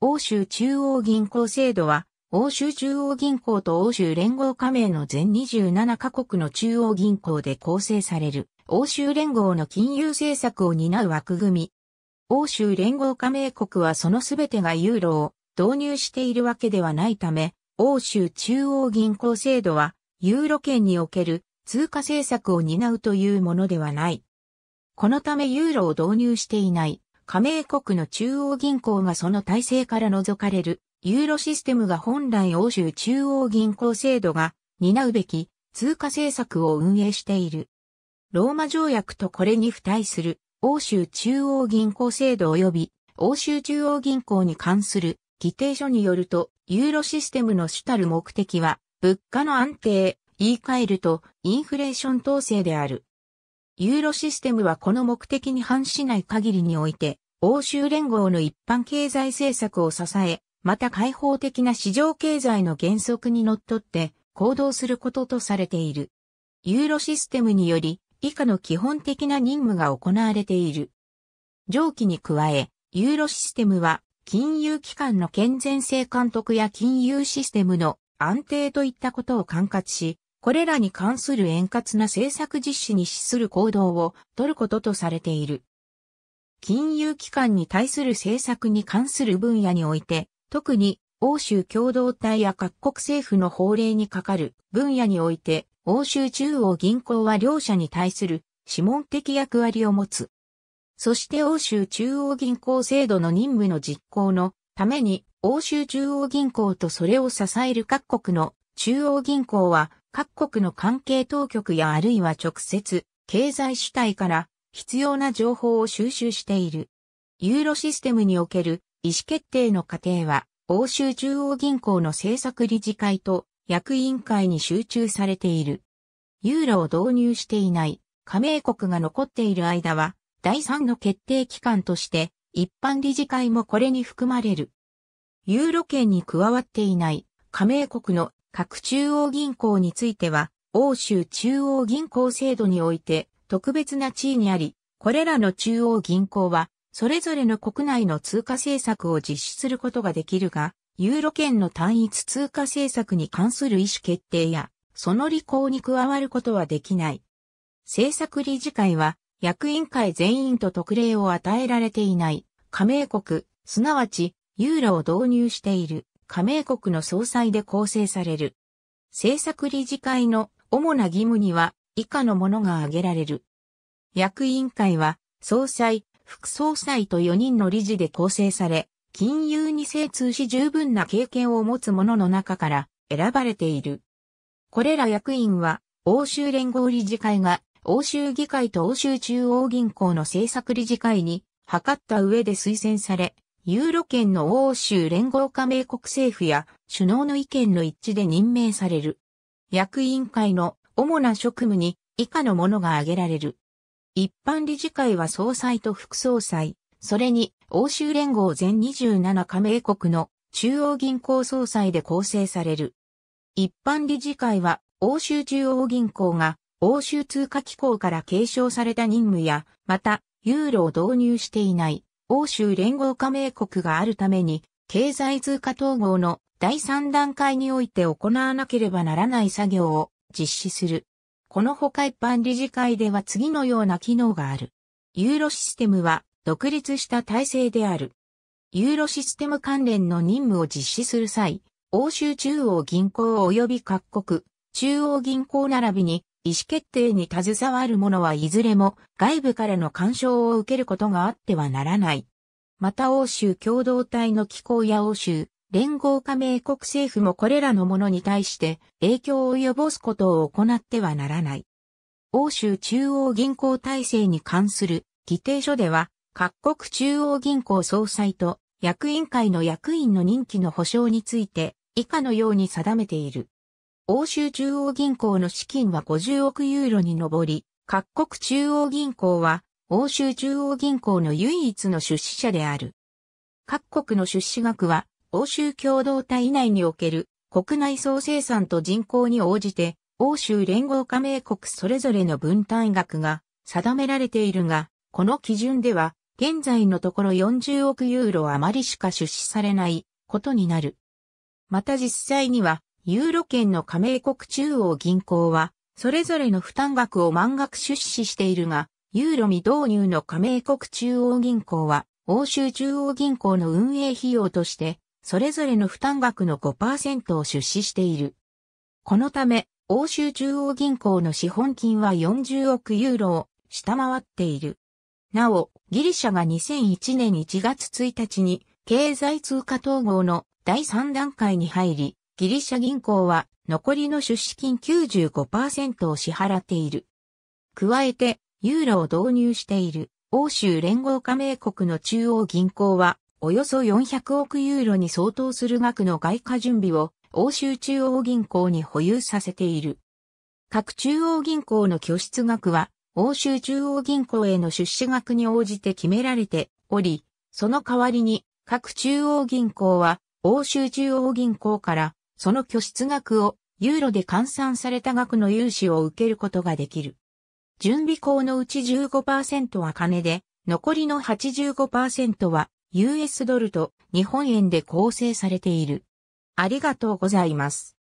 欧州中央銀行制度は、欧州中央銀行と欧州連合加盟の全27カ国の中央銀行で構成される、欧州連合の金融政策を担う枠組み。欧州連合加盟国はそのすべてがユーロを導入しているわけではないため、欧州中央銀行制度は、ユーロ圏における通貨政策を担うというものではない。このためユーロを導入していない加盟国の中央銀行がその体制から除かれる、ユーロシステムが本来欧州中央銀行制度が担うべき通貨政策を運営している。ローマ条約とこれに付帯する欧州中央銀行制度及び欧州中央銀行に関する議定書によると、ユーロシステムの主たる目的は、物価の安定、言い換えると、インフレーション統制である。ユーロシステムはこの目的に反しない限りにおいて、欧州連合の一般経済政策を支え、また開放的な市場経済の原則に則っって行動することとされている。ユーロシステムにより、以下の基本的な任務が行われている。上記に加え、ユーロシステムは、金融機関の健全性監督や金融システムの安定といったことを管轄し、これらに関する円滑な政策実施に資する行動を取ることとされている。金融機関に対する政策に関する分野において、特に欧州共同体や各国政府の法令に係る分野において、欧州中央銀行は両者に対する諮問的役割を持つ。そして欧州中央銀行制度の任務の実行のために、欧州中央銀行とそれを支える各国の中央銀行は各国の関係当局やあるいは直接、経済主体から必要な情報を収集している。ユーロシステムにおける意思決定の過程は、欧州中央銀行の政策理事会と役員会に集中されている。ユーロを導入していない加盟国が残っている間は、第3の決定機関として、一般理事会もこれに含まれる。ユーロ圏に加わっていない加盟国の各中央銀行については、欧州中央銀行制度において特別な地位にあり、これらの中央銀行は、それぞれの国内の通貨政策を実施することができるが、ユーロ圏の単一通貨政策に関する意思決定や、その履行に加わることはできない。政策理事会は、役員会全員と特例を与えられていない、加盟国、すなわち、ユーロを導入している。加盟国の総裁で構成される。政策理事会の主な義務には以下のものが挙げられる。役員会は総裁、副総裁と4人の理事で構成され、金融に精通し十分な経験を持つ者の中から選ばれている。これら役員は欧州連合理事会が欧州議会と欧州中央銀行の政策理事会に諮った上で推薦され、ユーロ圏の欧州連合加盟国政府や首脳の意見の一致で任命される。役員会の主な職務に以下のものが挙げられる。一般理事会は総裁と副総裁、それに欧州連合全27加盟国の中央銀行総裁で構成される。一般理事会は欧州中央銀行が欧州通貨機構から継承された任務や、また、ユーロを導入していない欧州連合加盟国があるために、経済通貨統合の第3段階において行わなければならない作業を実施する。このほか一般理事会では次のような機能がある。ユーロシステムは独立した体制である。ユーロシステム関連の任務を実施する際、欧州中央銀行及び各国、中央銀行並びに意思決定に携わる者はいずれも外部からの干渉を受けることがあってはならない。また欧州共同体の機構や欧州連合加盟国政府もこれらのものに対して影響を及ぼすことを行ってはならない。欧州中央銀行体制に関する議定書では各国中央銀行総裁と役員会の役員の任期の保障について以下のように定めている。欧州中央銀行の資金は50億ユーロに上り、各国中央銀行は欧州中央銀行の唯一の出資者である。各国の出資額は欧州共同体内における国内総生産と人口に応じて欧州連合加盟国それぞれの分担額が定められているが、この基準では現在のところ40億ユーロ余りしか出資されないことになる。また実際にはユーロ圏の加盟国中央銀行は、それぞれの負担額を満額出資しているが、ユーロ未導入の加盟国中央銀行は、欧州中央銀行の運営費用として、それぞれの負担額の5%を出資している。このため、欧州中央銀行の資本金は40億ユーロを下回っている。なお、ギリシャが2001年1月1日に経済通貨統合の第3段階に入り、ギリシャ銀行は残りの出資金95%を支払っている。加えて、ユーロを導入している欧州連合加盟国の中央銀行は、およそ400億ユーロに相当する額の外貨準備を欧州中央銀行に保有させている。各中央銀行の拠出額は、欧州中央銀行への出資額に応じて決められており、その代わりに各中央銀行は欧州中央銀行からその拠出額をユーロで換算された額の融資を受けることができる。準備項のうち15%は金で、残りの85%は US ドルと日本円で構成されている。ありがとうございます。